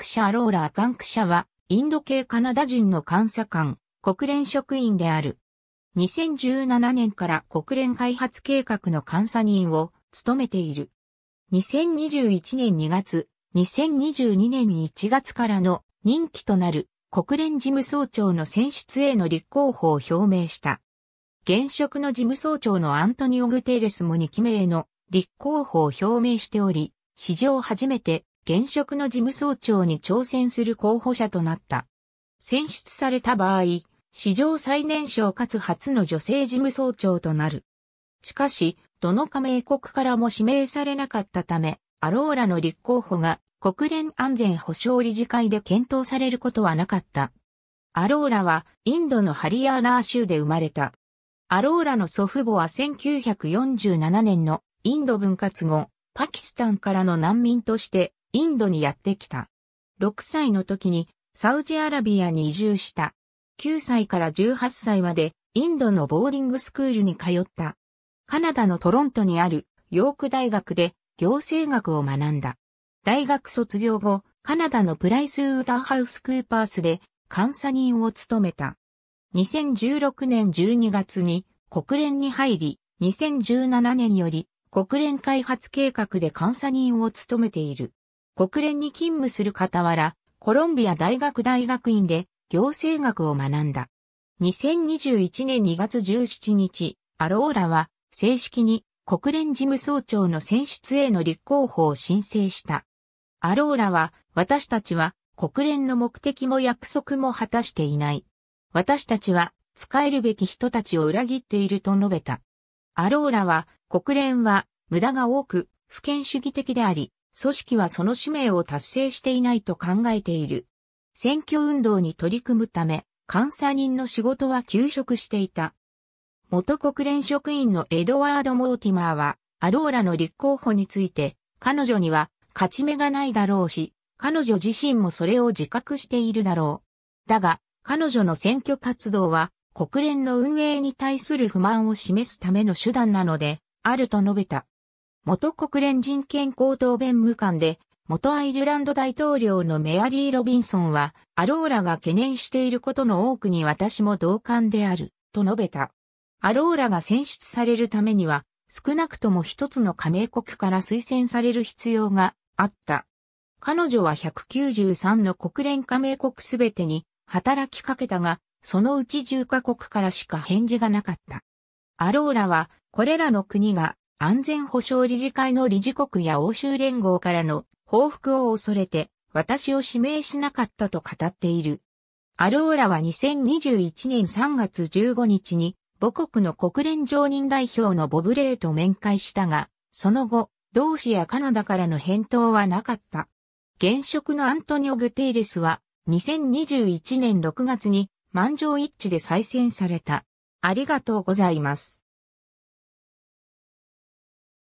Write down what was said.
クシャローラー・カンクシャは、インド系カナダ人の監査官、国連職員である。2017年から国連開発計画の監査人を務めている。2021年2月、2022年1月からの任期となる国連事務総長の選出への立候補を表明した。現職の事務総長のアントニオ・グテーレスも2期目への立候補を表明しており、史上初めて現職の事務総長に挑戦する候補者となった。選出された場合、史上最年少かつ初の女性事務総長となる。しかし、どの加盟国からも指名されなかったため、アローラの立候補が国連安全保障理事会で検討されることはなかった。アローラはインドのハリアーナー州で生まれた。アローラの祖父母は1947年のインド分割後、パキスタンからの難民としてインドにやってきた。6歳の時にサウジアラビアに移住した。9歳から18歳までインドのボーディングスクールに通った。カナダのトロントにあるヨーク大学で行政学を学んだ。大学卒業後、カナダのプライスウーターハウスクーパースで監査人を務めた。2016年12月に国連に入り、2017年より国連開発計画で監査人を務めている。国連に勤務する傍ら、コロンビア大学大学院で行政学を学んだ。2021年2月17日、アローラは正式に国連事務総長の選出への立候補を申請した。アローラは私たちは国連の目的も約束も果たしていない。私たちは使えるべき人たちを裏切っていると述べた。アローラは国連は無駄が多く不権主義的であり、組織はその使命を達成していないと考えている。選挙運動に取り組むため、監査人の仕事は休職していた。元国連職員のエドワード・モーティマーは、アローラの立候補について、彼女には勝ち目がないだろうし、彼女自身もそれを自覚しているだろう。だが、彼女の選挙活動は、国連の運営に対する不満を示すための手段なので、あると述べた。元国連人権高等弁務官で、元アイルランド大統領のメアリー・ロビンソンは、アローラが懸念していることの多くに私も同感である、と述べた。アローラが選出されるためには、少なくとも一つの加盟国から推薦される必要があった。彼女は193の国連加盟国すべてに働きかけたが、そのうち10カ国からしか返事がなかった。アローラは、これらの国が安全保障理事会の理事国や欧州連合からの報復を恐れて、私を指名しなかったと語っている。アローラは2021年3月15日に母国の国連常任代表のボブレーと面会したが、その後、同志やカナダからの返答はなかった。現職のアントニオ・グテイレスは2021年6月に満場一致で再選された。ありがとうございます。